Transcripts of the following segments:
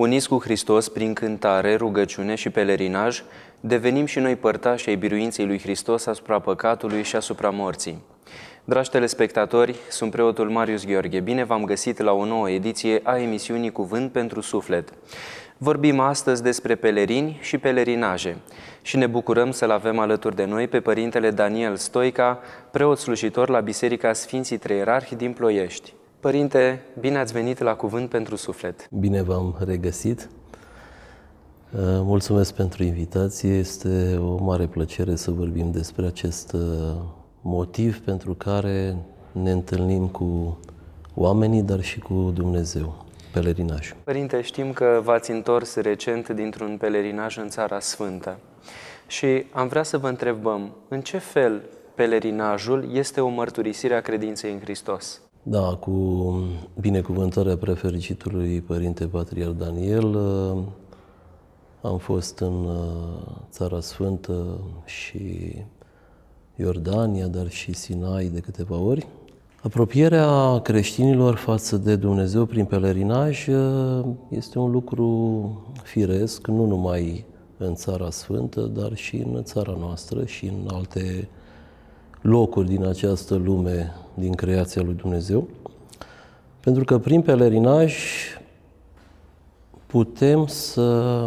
Uniți cu Hristos prin cântare, rugăciune și pelerinaj, devenim și noi părtași ai biruinței lui Hristos asupra păcatului și asupra morții. Dragi telespectatori, sunt preotul Marius Gheorghe. Bine v-am găsit la o nouă ediție a emisiunii Cuvânt pentru Suflet. Vorbim astăzi despre pelerini și pelerinaje și ne bucurăm să-l avem alături de noi pe părintele Daniel Stoica, preot slujitor la Biserica Sfinții Treierarhi din Ploiești. Părinte, bine ați venit la Cuvânt pentru Suflet. Bine v-am regăsit. Uh, mulțumesc pentru invitație. Este o mare plăcere să vorbim despre acest uh, motiv pentru care ne întâlnim cu oamenii, dar și cu Dumnezeu, pelerinaj. Părinte, știm că v-ați întors recent dintr-un pelerinaj în Țara Sfântă și am vrea să vă întrebăm în ce fel pelerinajul este o mărturisire a credinței în Hristos. Da, cu binecuvântarea prefericitului Părinte Patriar Daniel, uh, am fost în uh, Țara Sfântă și Iordania, dar și Sinai de câteva ori. Apropierea creștinilor față de Dumnezeu prin pelerinaj uh, este un lucru firesc, nu numai în Țara Sfântă, dar și în țara noastră și în alte locuri din această lume, din creația lui Dumnezeu, pentru că prin pelerinaj putem să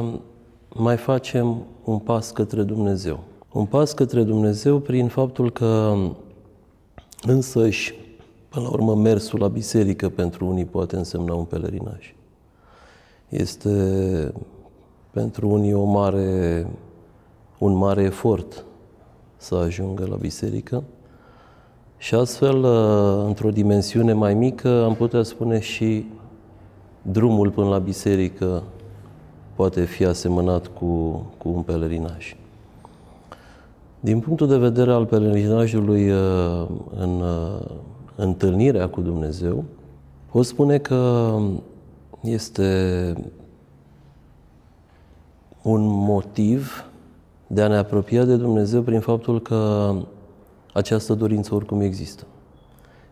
mai facem un pas către Dumnezeu. Un pas către Dumnezeu prin faptul că însăși, până la urmă, mersul la biserică pentru unii poate însemna un pelerinaj. Este pentru unii o mare, un mare efort să ajungă la biserică. Și astfel, uh, într-o dimensiune mai mică, am putea spune și drumul până la biserică poate fi asemănat cu, cu un pelerinaj. Din punctul de vedere al pelerinajului uh, în uh, întâlnirea cu Dumnezeu, pot spune că este un motiv de a ne apropia de Dumnezeu prin faptul că această dorință oricum există.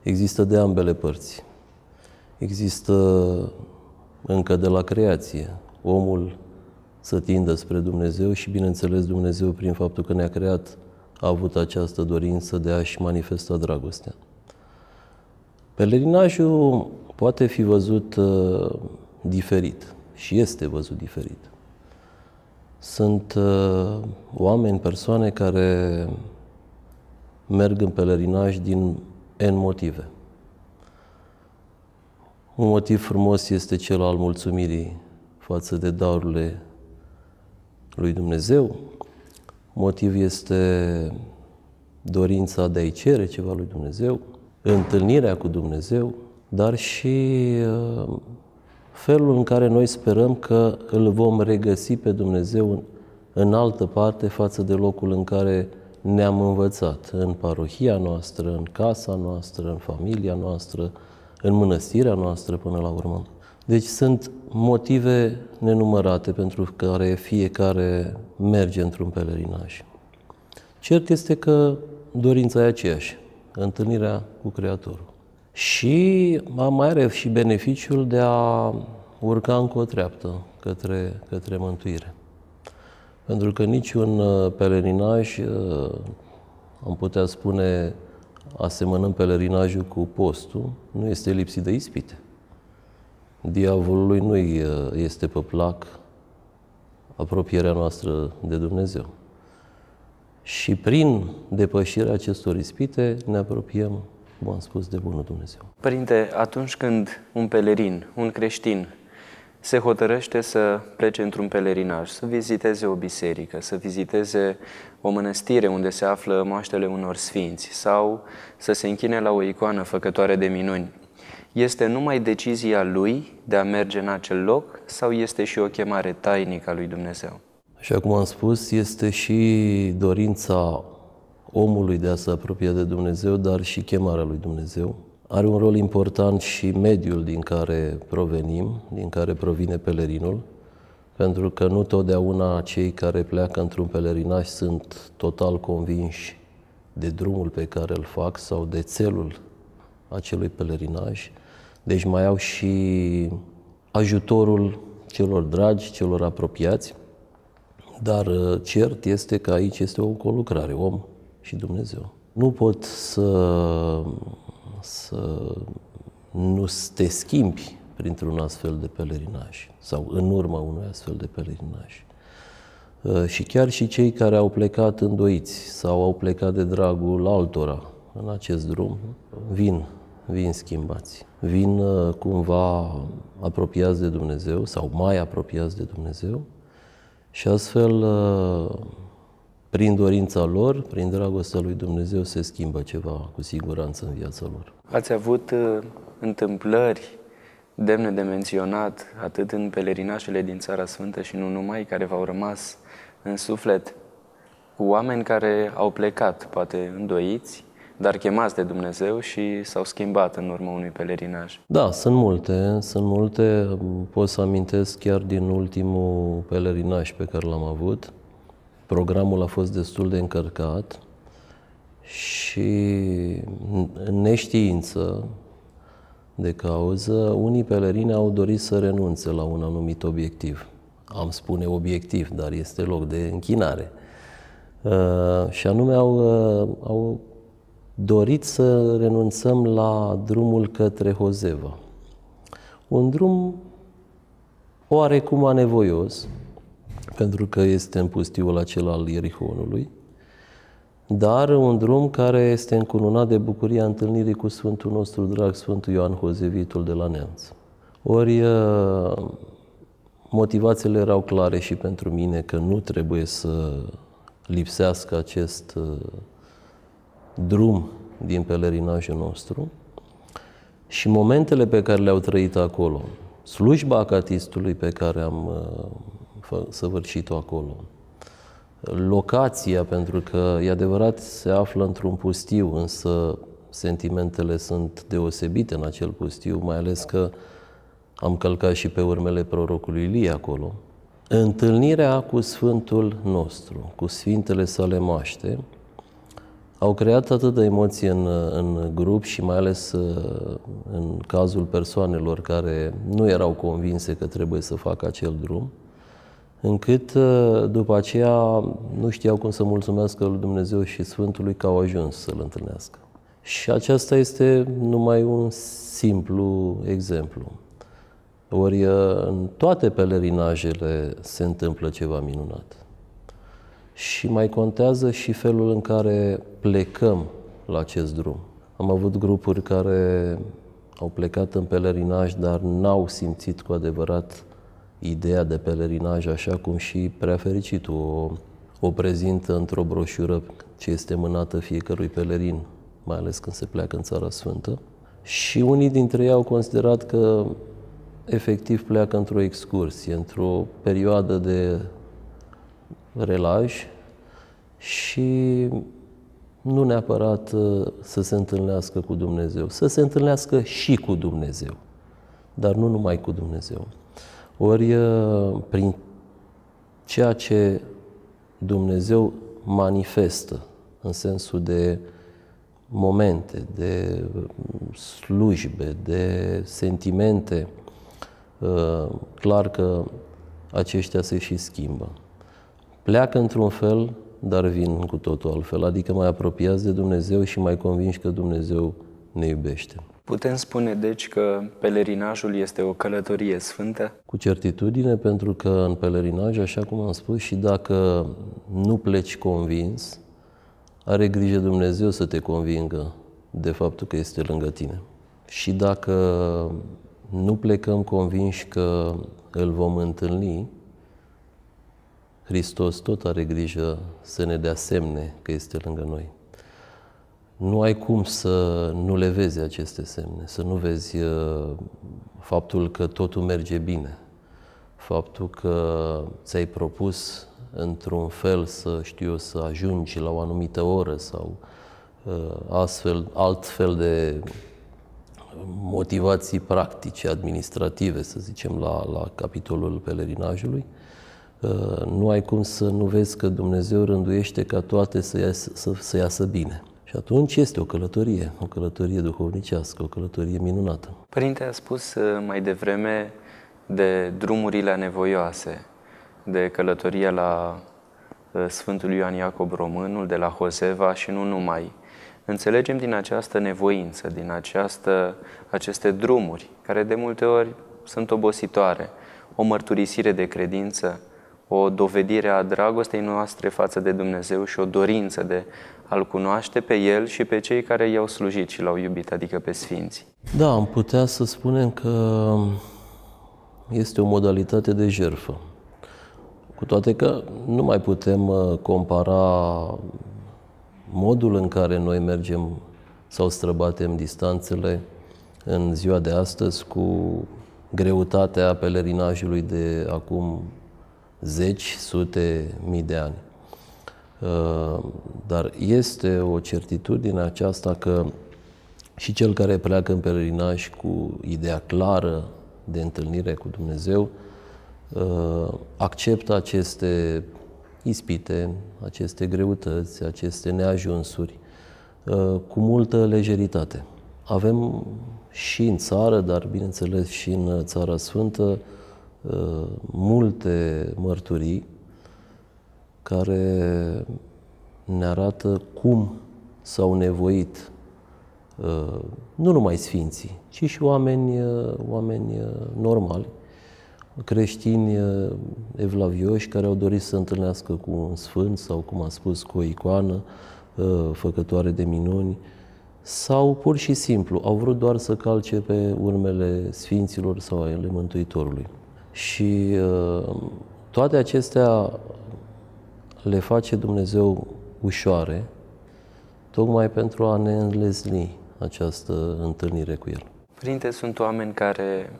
Există de ambele părți. Există încă de la creație. Omul să tindă spre Dumnezeu și, bineînțeles, Dumnezeu, prin faptul că ne-a creat, a avut această dorință de a-și manifesta dragostea. Pelerinajul poate fi văzut uh, diferit și este văzut diferit. Sunt uh, oameni, persoane care merg în pelerinaj din N motive. Un motiv frumos este cel al mulțumirii față de darurile lui Dumnezeu. Motiv este dorința de a-i cere ceva lui Dumnezeu, întâlnirea cu Dumnezeu, dar și uh, felul în care noi sperăm că îl vom regăsi pe Dumnezeu în altă parte față de locul în care ne-am învățat, în parohia noastră, în casa noastră, în familia noastră, în mănăstirea noastră până la urmă. Deci sunt motive nenumărate pentru care fiecare merge într-un pelerinaj. Cert este că dorința e aceeași, întâlnirea cu Creatorul și mai are și beneficiul de a urca încă o treaptă către, către mântuire. Pentru că niciun uh, pelerinaj, uh, am putea spune, asemănând pelerinajul cu postul, nu este lipsit de ispite. Diavolului nu uh, este pe plac apropierea noastră de Dumnezeu. Și prin depășirea acestor ispite ne apropiem bun spus de bunul Dumnezeu. Părinte, atunci când un pelerin, un creștin, se hotărăște să plece într-un pelerinaj, să viziteze o biserică, să viziteze o mănăstire unde se află moaștele unor sfinți sau să se închine la o icoană făcătoare de minuni. Este numai decizia lui de a merge în acel loc sau este și o chemare tainică a lui Dumnezeu? Așa cum am spus, este și dorința omului de a se apropia de Dumnezeu, dar și chemarea lui Dumnezeu. Are un rol important și mediul din care provenim, din care provine pelerinul, pentru că nu totdeauna cei care pleacă într-un pelerinaj sunt total convinși de drumul pe care îl fac sau de țelul acelui pelerinaj. Deci mai au și ajutorul celor dragi, celor apropiați, dar uh, cert este că aici este o colucrare. Om și Dumnezeu. Nu pot să, să nu te schimbi printr-un astfel de pelerinaj sau în urma unui astfel de pelerinaj. Uh, și chiar și cei care au plecat îndoiți sau au plecat de dragul altora în acest drum, vin, vin schimbați. Vin uh, cumva apropiați de Dumnezeu sau mai apropiați de Dumnezeu și astfel uh, prin dorința lor, prin dragostea lui Dumnezeu, se schimbă ceva cu siguranță în viața lor. Ați avut uh, întâmplări demne de menționat, atât în pelerinașele din Țara Sfântă și nu numai, care v-au rămas în suflet, cu oameni care au plecat, poate îndoiți, dar chemați de Dumnezeu și s-au schimbat în urma unui pelerinaj. Da, sunt multe, sunt multe. Pot să amintesc chiar din ultimul pelerinaj pe care l-am avut programul a fost destul de încărcat și în neștiință de cauză, unii pelerini au dorit să renunțe la un anumit obiectiv. Am spune obiectiv, dar este loc de închinare. Uh, și anume au, uh, au dorit să renunțăm la drumul către Hozeva. Un drum oarecum anevoios, pentru că este în pustiul acela al Ierihonului, dar un drum care este încununat de bucuria întâlnirii cu Sfântul nostru drag, Sfântul Ioan Hozevitul de la Neamț. Ori uh, motivațiile erau clare și pentru mine că nu trebuie să lipsească acest uh, drum din pelerinajul nostru și momentele pe care le-au trăit acolo, slujba acatistului pe care am uh, săvârșit-o acolo. Locația, pentru că e adevărat, se află într-un pustiu, însă sentimentele sunt deosebite în acel pustiu, mai ales că am călcat și pe urmele prorocului Ilie acolo. Întâlnirea cu Sfântul nostru, cu Sfintele sale maște, au creat atât de emoție în, în grup și mai ales uh, în cazul persoanelor care nu erau convinse că trebuie să facă acel drum, încât ă, după aceea nu știau cum să mulțumească lui Dumnezeu și Sfântului că au ajuns să-L întâlnească. Și aceasta este numai un simplu exemplu. Ori ă, în toate pelerinajele se întâmplă ceva minunat. Și mai contează și felul în care plecăm la acest drum. Am avut grupuri care au plecat în pelerinaj, dar n-au simțit cu adevărat ideea de pelerinaj, așa cum și prea fericitul o, o prezintă într-o broșură ce este mânată fiecărui pelerin, mai ales când se pleacă în Țara Sfântă. Și unii dintre ei au considerat că efectiv pleacă într-o excursie, într-o perioadă de relaj și nu neapărat uh, să se întâlnească cu Dumnezeu, să se întâlnească și cu Dumnezeu, dar nu numai cu Dumnezeu. Ori uh, prin ceea ce Dumnezeu manifestă în sensul de momente, de uh, slujbe, de sentimente, uh, clar că aceștia se și schimbă. Pleacă într-un fel, dar vin cu totul altfel, adică mai apropiați de Dumnezeu și mai convinși că Dumnezeu ne iubește. Putem spune, deci, că pelerinajul este o călătorie sfântă? Cu certitudine, pentru că în pelerinaj, așa cum am spus, și dacă nu pleci convins, are grijă Dumnezeu să te convingă de faptul că este lângă tine. Și dacă nu plecăm convinși că îl vom întâlni, Hristos tot are grijă să ne dea semne că este lângă noi nu ai cum să nu le vezi aceste semne, să nu vezi uh, faptul că totul merge bine, faptul că ți-ai propus într-un fel să știu să ajungi la o anumită oră sau uh, astfel, altfel de motivații practice, administrative, să zicem, la, la capitolul pelerinajului, uh, nu ai cum să nu vezi că Dumnezeu rânduiește ca toate să iasă, să, să iasă bine. Și atunci este o călătorie, o călătorie duhovnicească, o călătorie minunată. Părinte a spus uh, mai devreme de drumurile nevoioase, de călătoria la uh, Sfântul Ioan Iacob Românul, de la Hoseva și nu numai. Înțelegem din această nevoință, din această, aceste drumuri, care de multe ori sunt obositoare, o mărturisire de credință, o dovedire a dragostei noastre față de Dumnezeu și o dorință de a-L cunoaște pe El și pe cei care i-au slujit și l-au iubit, adică pe Sfinți. Da, am putea să spunem că este o modalitate de jerfă. Cu toate că nu mai putem uh, compara modul în care noi mergem sau străbatem distanțele în ziua de astăzi cu greutatea pelerinajului de acum zeci, sute, mii de ani. Uh, dar este o certitudine aceasta că și cel care pleacă în pelerinaj cu ideea clară de întâlnire cu Dumnezeu, uh, acceptă aceste ispite, aceste greutăți, aceste neajunsuri uh, cu multă lejeritate. Avem și în țară, dar bineînțeles și în Țara Sfântă, multe mărturii care ne arată cum s-au nevoit uh, nu numai sfinții, ci și oameni, uh, oameni uh, normali, creștini evlavioși care au dorit să întâlnească cu un sfânt sau, cum am spus, cu o icoană făcătoare de minuni, sau pur și simplu au vrut doar să calce pe urmele sfinților sau ale Mântuitorului. Și uh, toate acestea le face Dumnezeu ușoare, tocmai pentru a ne înlesni această întâlnire cu El. Părinte, sunt oameni care,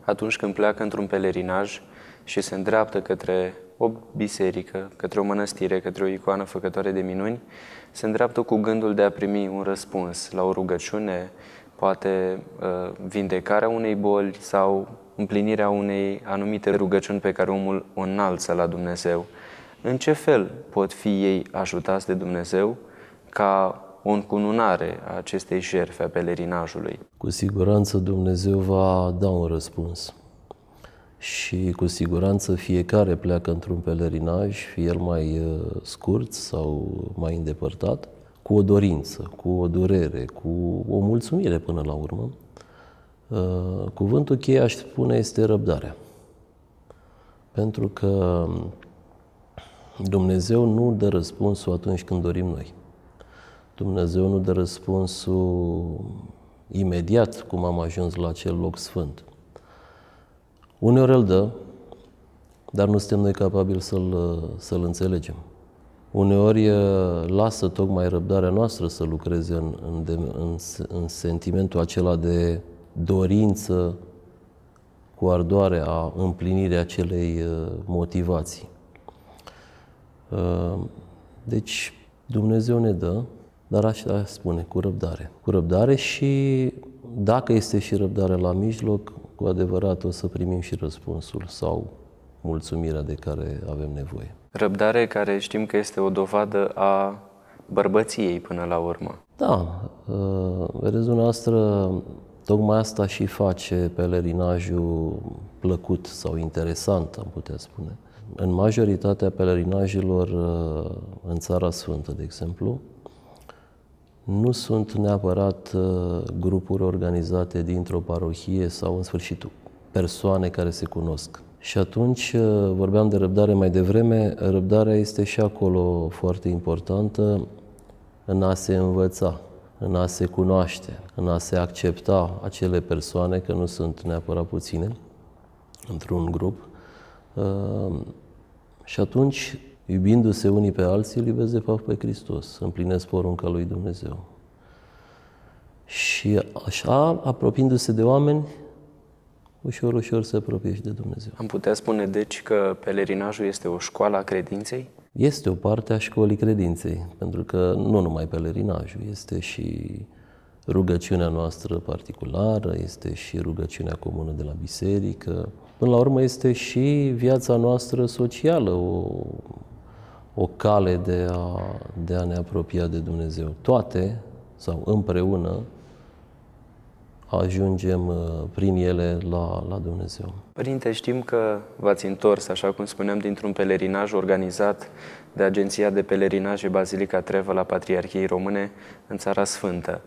atunci când pleacă într-un pelerinaj și se îndreaptă către o biserică, către o mănăstire, către o icoană făcătoare de minuni, se îndreaptă cu gândul de a primi un răspuns la o rugăciune, poate uh, vindecarea unei boli sau împlinirea unei anumite rugăciuni pe care omul o înalță la Dumnezeu. În ce fel pot fi ei ajutați de Dumnezeu ca o încununare a acestei șerfe a pelerinajului? Cu siguranță Dumnezeu va da un răspuns. Și cu siguranță fiecare pleacă într-un pelerinaj, fie el mai uh, scurt sau mai îndepărtat, cu o dorință, cu o durere, cu o mulțumire până la urmă Uh, cuvântul cheie, aș spune, este răbdarea. Pentru că Dumnezeu nu dă răspunsul atunci când dorim noi. Dumnezeu nu dă răspunsul imediat cum am ajuns la acel loc sfânt. Uneori îl dă, dar nu suntem noi capabili să-l, să-l înțelegem. Uneori uh, lasă tocmai răbdarea noastră să lucreze în, în, în, în sentimentul acela de dorință, cu ardoare a împlinirii acelei uh, motivații. Uh, deci Dumnezeu ne dă, dar așa spune, cu răbdare. Cu răbdare și dacă este și răbdare la mijloc, cu adevărat o să primim și răspunsul sau mulțumirea de care avem nevoie. Răbdare care știm că este o dovadă a bărbăției până la urmă. Da, uh, vedeți dumneavoastră, Tocmai asta și face pelerinajul plăcut sau interesant, am putea spune. În majoritatea pelerinajelor uh, în Țara Sfântă, de exemplu, nu sunt neapărat uh, grupuri organizate dintr-o parohie sau, în sfârșit, persoane care se cunosc. Și atunci uh, vorbeam de răbdare mai devreme. Răbdarea este și acolo foarte importantă în a se învăța în a se cunoaște, în a se accepta acele persoane, că nu sunt neapărat puține, într-un grup. Ehm, și atunci, iubindu-se unii pe alții, îl iubesc de fapt pe Hristos, împlinesc porunca lui Dumnezeu. Și așa, apropiindu-se de oameni, ușor, ușor se apropiești de Dumnezeu. Am putea spune, deci, că pelerinajul este o școală a credinței? Este o parte a școlii credinței, pentru că nu numai pelerinajul, este și rugăciunea noastră particulară, este și rugăciunea comună de la biserică. Până la urmă este și viața noastră socială, o, o cale de a, de a ne apropia de Dumnezeu. Toate, sau împreună, ajungem uh, prin ele la, la Dumnezeu. Părinte, știm că v-ați întors, așa cum spuneam, dintr-un pelerinaj organizat de Agenția de Pelerinaje Bazilica Trevă la Patriarhiei Române în Țara Sfântă.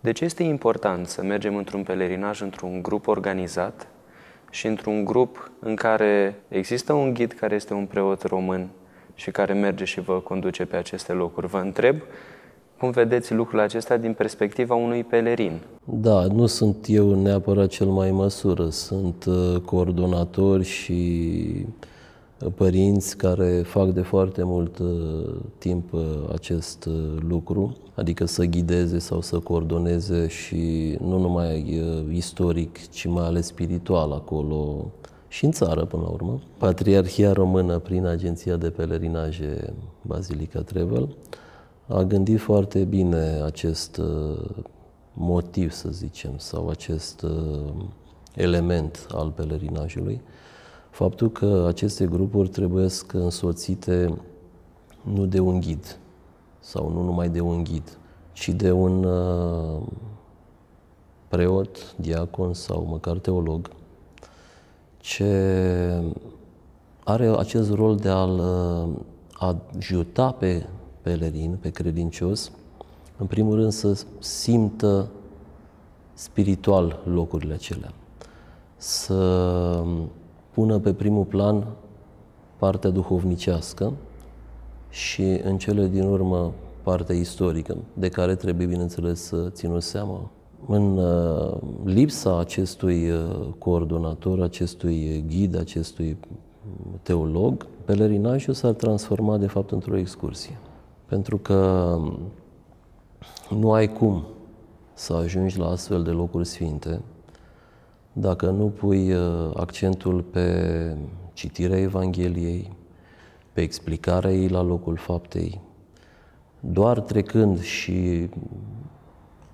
De ce este important să mergem într-un pelerinaj, într-un grup organizat și într-un grup în care există un ghid care este un preot român și care merge și vă conduce pe aceste locuri? Vă întreb cum vedeți lucrul acesta din perspectiva unui pelerin? Da, nu sunt eu neapărat cel mai în măsură. Sunt uh, coordonatori și uh, părinți care fac de foarte mult uh, timp acest lucru, adică să ghideze sau să coordoneze și nu numai istoric, ci mai ales spiritual acolo și în țară până la urmă. Patriarhia Română prin Agenția de Pelerinaje Bazilica Travel a gândit foarte bine acest uh, motiv, să zicem, sau acest uh, element al pelerinajului, faptul că aceste grupuri trebuie însoțite nu de un ghid sau nu numai de un ghid, ci de un uh, preot, diacon sau măcar teolog, ce are acest rol de a-l ajuta pe Pelerin, pe credincios, în primul rând să simtă spiritual locurile acelea, să pună pe primul plan partea duhovnicească și în cele din urmă partea istorică, de care trebuie, bineînțeles, să țină seama. În uh, lipsa acestui uh, coordonator, acestui uh, ghid, acestui mm, teolog, pelerinajul s-ar transforma, de fapt, într-o excursie. Pentru că nu ai cum să ajungi la astfel de locuri sfinte dacă nu pui uh, accentul pe citirea Evangheliei, pe explicarea ei la locul faptei, doar trecând și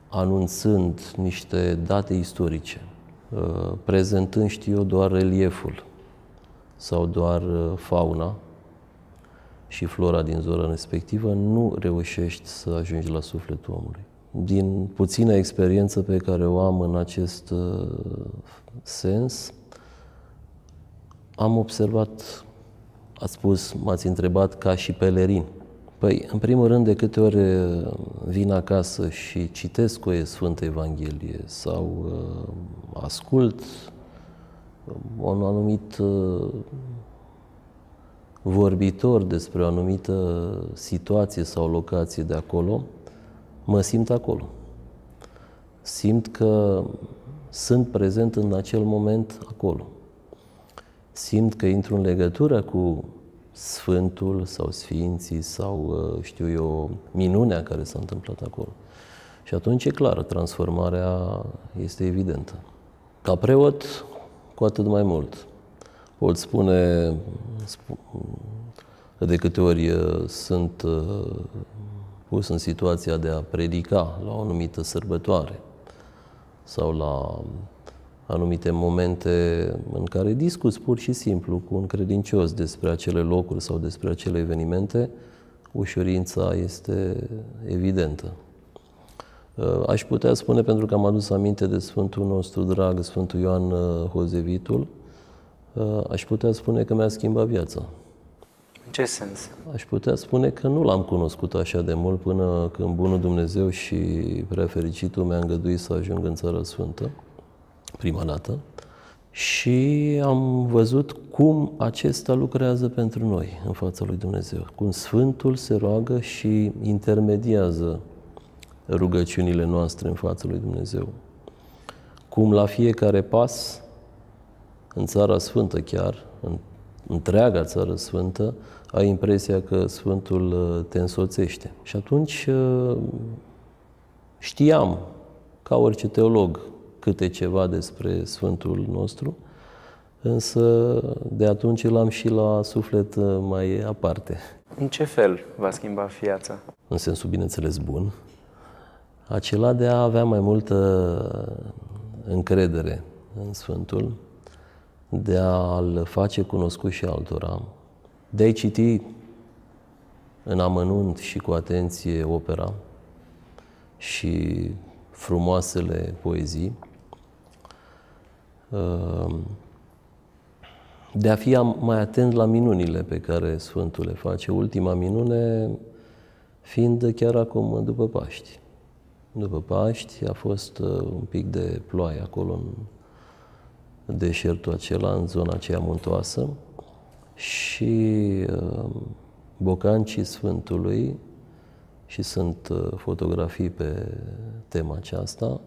anunțând niște date istorice, uh, prezentând, știu eu, doar relieful sau doar uh, fauna, și flora din zona respectivă, nu reușești să ajungi la sufletul omului. Din puțină experiență pe care o am în acest uh, sens, am observat, ați spus, m-ați întrebat ca și pelerin. Păi, în primul rând, de câte ori uh, vin acasă și citesc o Sfântă Evanghelie sau uh, ascult un anumit vorbitor despre o anumită situație sau locație de acolo, mă simt acolo. Simt că sunt prezent în acel moment acolo. Simt că intru în legătură cu Sfântul sau Sfinții sau, uh, știu eu, minunea care s-a întâmplat acolo. Și atunci e clară, transformarea este evidentă. Ca preot, cu atât mai mult pot spune de câte ori uh, sunt uh, pus în situația de a predica la o anumită sărbătoare sau la anumite momente în care discuți pur și simplu cu un credincios despre acele locuri sau despre acele evenimente, ușurința este evidentă. Uh, aș putea spune, pentru că am adus aminte de Sfântul nostru drag, Sfântul Ioan Hozevitul, Uh, aș putea spune că mi-a schimbat viața. În ce sens? Aș putea spune că nu l-am cunoscut așa de mult până când Bunul Dumnezeu și prea fericitul mi-a îngăduit să ajung în Țara Sfântă, prima dată, și am văzut cum acesta lucrează pentru noi în fața lui Dumnezeu, cum Sfântul se roagă și intermediază rugăciunile noastre în fața lui Dumnezeu, cum la fiecare pas în Țara Sfântă chiar, în întreaga Țară Sfântă, ai impresia că Sfântul uh, te însoțește. Și atunci uh, știam, ca orice teolog, câte ceva despre Sfântul nostru, însă de atunci l-am și la suflet uh, mai aparte. În ce fel va schimba viața? În sensul, bineînțeles, bun, acela de a avea mai multă încredere în Sfântul, de a-L face cunoscut și altora, de a-i citi în amănunt și cu atenție opera și frumoasele poezii, uh, de a fi mai atent la minunile pe care Sfântul le face. Ultima minune fiind chiar acum după Paști. După Paști a fost uh, un pic de ploaie acolo în deșertul acela, în zona aceea muntoasă și uh, bocancii Sfântului și sunt uh, fotografii pe tema aceasta,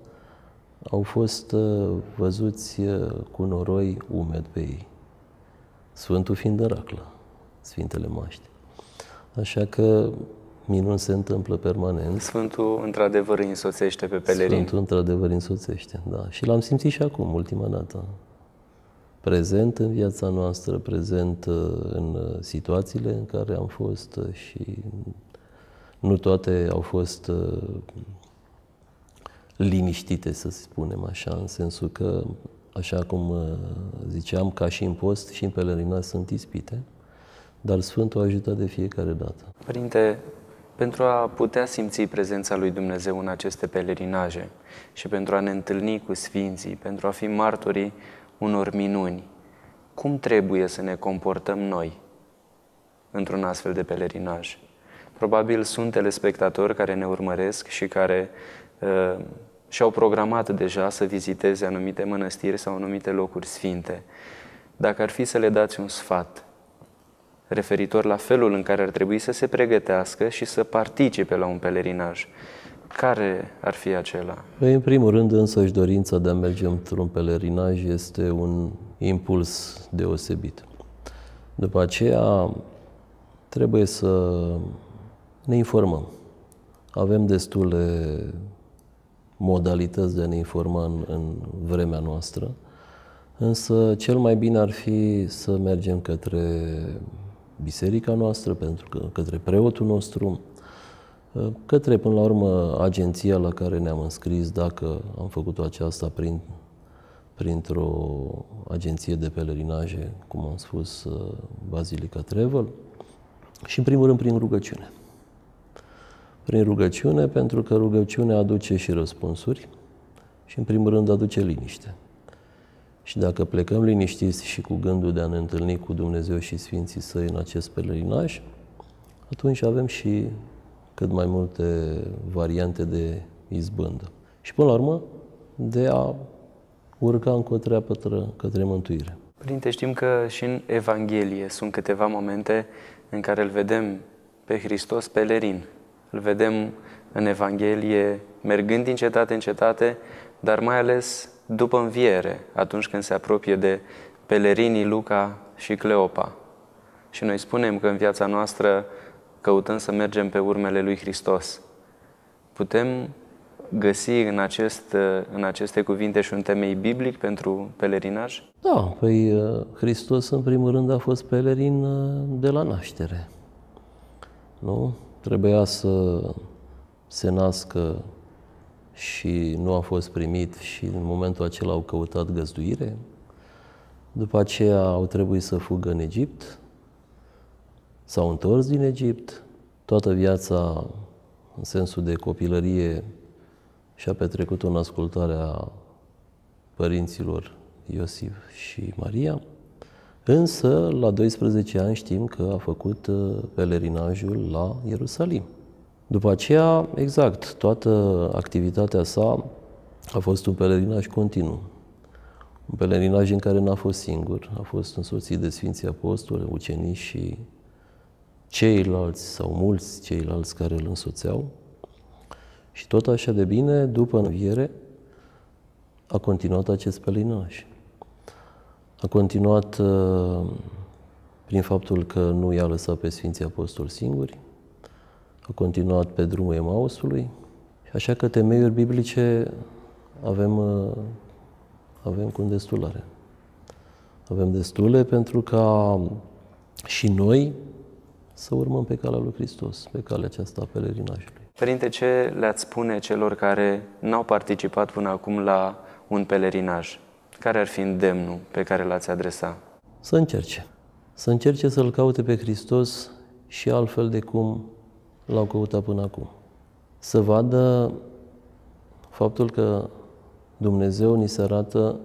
au fost uh, văzuți cu noroi umed pe ei. Sfântul fiind de raclă, Sfintele Maști. Așa că minun se întâmplă permanent. Sfântul într-adevăr însoțește pe pelerin. Sfântul într-adevăr însoțește, da. Și l-am simțit și acum, ultima dată prezent în viața noastră, prezent uh, în uh, situațiile în care am fost uh, și nu toate au fost liniștite, să spunem așa, în sensul că, așa cum ziceam, ca și în post și în pelerinaj sunt ispite, dar Sfântul ajută de fiecare dată. Părinte, pentru a putea simți prezența lui Dumnezeu în aceste pelerinaje și pentru a ne întâlni cu Sfinții, pentru a fi martorii unor minuni, cum trebuie să ne comportăm noi într-un astfel de pelerinaj? Probabil sunt telespectatori care ne urmăresc și care uh, și-au programat deja să viziteze anumite mănăstiri sau anumite locuri sfinte. Dacă ar fi să le dați un sfat referitor la felul în care ar trebui să se pregătească și să participe la un pelerinaj, care ar fi acela? Păi, în primul rând, însă, și dorința de a merge într-un pelerinaj este un impuls deosebit. După aceea, trebuie să ne informăm. Avem destule modalități de a ne informa în, în vremea noastră, însă cel mai bine ar fi să mergem către biserica noastră, pentru că, către preotul nostru, către, până la urmă, agenția la care ne-am înscris, dacă am făcut aceasta prin, printr-o agenție de pelerinaje, cum am spus, uh, Basilica Travel, și, în primul rând, prin rugăciune. Prin rugăciune, pentru că rugăciunea aduce și răspunsuri și, în primul rând, aduce liniște. Și dacă plecăm liniștiți și cu gândul de a ne întâlni cu Dumnezeu și Sfinții Săi în acest pelerinaj, atunci avem și cât mai multe variante de izbândă. Și până la urmă, de a urca încă o către mântuire. Părinte, știm că și în Evanghelie sunt câteva momente în care îl vedem pe Hristos pelerin. Îl vedem în Evanghelie mergând din cetate în cetate, dar mai ales după înviere, atunci când se apropie de pelerinii Luca și Cleopa. Și noi spunem că în viața noastră căutăm să mergem pe urmele lui Hristos. Putem găsi în, acest, în aceste cuvinte și un temei biblic pentru pelerinaj? Da, păi uh, Hristos în primul rând a fost pelerin uh, de la naștere. Nu? Trebuia să se nască și nu a fost primit și în momentul acela au căutat găzduire. După aceea au trebuit să fugă în Egipt, S-au întors din Egipt, toată viața în sensul de copilărie și-a petrecut-o în ascultarea părinților Iosif și Maria, însă la 12 ani știm că a făcut uh, pelerinajul la Ierusalim. După aceea, exact, toată activitatea sa a fost un pelerinaj continuu. Un pelerinaj în care n-a fost singur, a fost însoțit de Sfinții Apostoli, ucenici și ceilalți sau mulți ceilalți care îl însoțeau. Și tot așa de bine, după înviere, a continuat acest pelinaj. A continuat uh, prin faptul că nu i-a lăsat pe Sfinții Apostoli singuri, a continuat pe drumul Emausului, așa că temeiuri biblice avem, uh, avem cu destulare. Avem destule pentru ca și noi să urmăm pe calea lui Hristos, pe calea aceasta a pelerinajului. Părinte, ce le-ați spune celor care n-au participat până acum la un pelerinaj? Care ar fi îndemnul pe care l-ați adresa? Să încerce. Să încerce să-L caute pe Hristos și altfel de cum l-au căutat până acum. Să vadă faptul că Dumnezeu ni se arată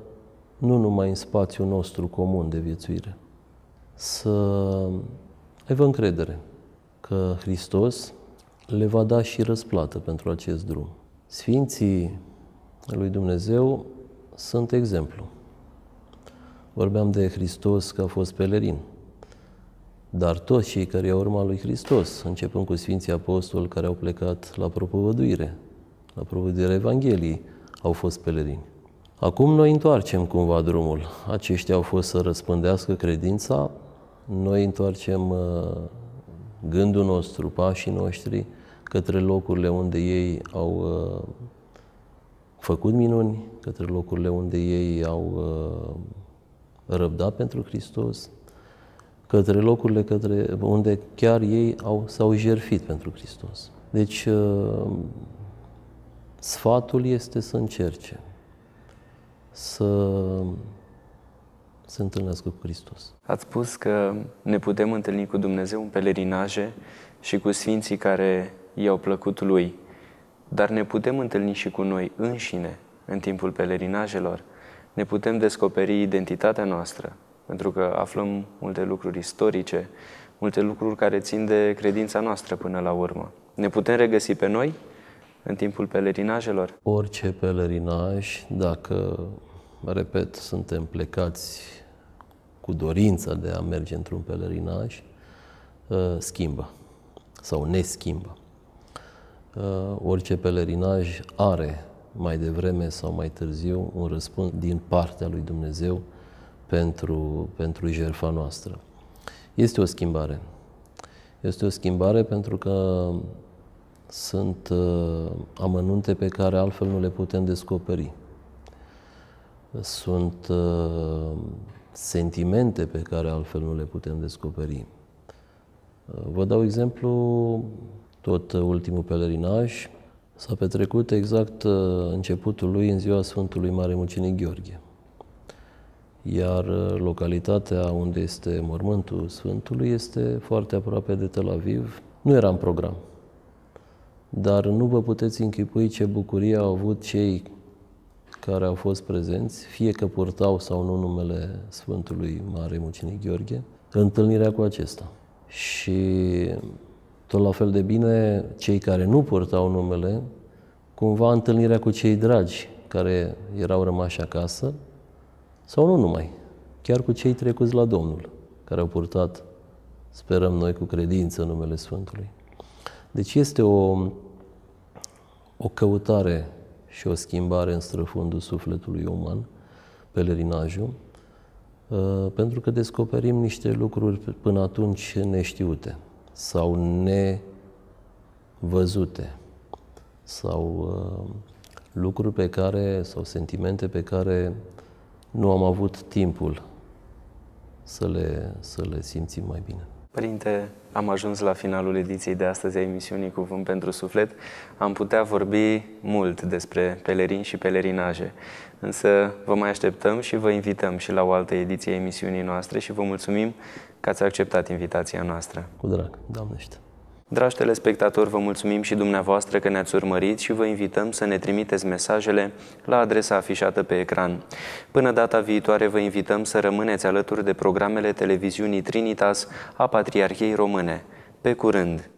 nu numai în spațiul nostru comun de viețuire, să Aibă încredere că Hristos le va da și răsplată pentru acest drum. Sfinții lui Dumnezeu sunt exemplu. Vorbeam de Hristos că a fost pelerin, dar toți cei care au urmat lui Hristos, începând cu Sfinții Apostoli care au plecat la propovăduire, la propovăduirea Evangheliei, au fost pelerini. Acum noi întoarcem cumva drumul. Aceștia au fost să răspândească credința, noi întoarcem uh, gândul nostru, pașii noștri, către locurile unde ei au uh, făcut minuni, către locurile unde ei au uh, răbdat pentru Hristos, către locurile către unde chiar ei au, s-au jerfit pentru Hristos. Deci, sfatul este să încerce, să se întâlnească cu Hristos. Ați spus că ne putem întâlni cu Dumnezeu în pelerinaje și cu sfinții care i-au plăcut Lui, dar ne putem întâlni și cu noi înșine în timpul pelerinajelor. Ne putem descoperi identitatea noastră, pentru că aflăm multe lucruri istorice, multe lucruri care țin de credința noastră până la urmă. Ne putem regăsi pe noi în timpul pelerinajelor? Orice pelerinaj, dacă repet, suntem plecați cu dorința de a merge într-un pelerinaj, uh, schimbă sau ne schimbă. Uh, orice pelerinaj are mai devreme sau mai târziu un răspuns din partea lui Dumnezeu pentru, pentru jertfa noastră. Este o schimbare. Este o schimbare pentru că sunt uh, amănunte pe care altfel nu le putem descoperi sunt uh, sentimente pe care altfel nu le putem descoperi. Uh, vă dau exemplu, tot ultimul pelerinaj s-a petrecut exact uh, începutul lui în ziua Sfântului Mare Mucenic Gheorghe. Iar localitatea unde este mormântul Sfântului este foarte aproape de Tel Aviv. Nu era în program, dar nu vă puteți închipui ce bucurie au avut cei care au fost prezenți, fie că purtau sau nu numele Sfântului Mare Mucenic Gheorghe, întâlnirea cu acesta. Și tot la fel de bine, cei care nu purtau numele, cumva întâlnirea cu cei dragi care erau rămași acasă, sau nu numai, chiar cu cei trecuți la Domnul, care au purtat, sperăm noi, cu credință numele Sfântului. Deci este o, o căutare și o schimbare în străfundul sufletului uman, pelerinajul, uh, pentru că descoperim niște lucruri până atunci neștiute sau nevăzute sau uh, lucruri pe care, sau sentimente pe care nu am avut timpul să le, să le simțim mai bine. Părinte, am ajuns la finalul ediției de astăzi a emisiunii Cuvânt pentru Suflet. Am putea vorbi mult despre pelerini și pelerinaje, însă vă mai așteptăm și vă invităm și la o altă ediție a emisiunii noastre și vă mulțumim că ați acceptat invitația noastră. Cu drag, doamnește! Dragi telespectatori, vă mulțumim și dumneavoastră că ne-ați urmărit și vă invităm să ne trimiteți mesajele la adresa afișată pe ecran. Până data viitoare vă invităm să rămâneți alături de programele televiziunii Trinitas a Patriarhiei Române. Pe curând!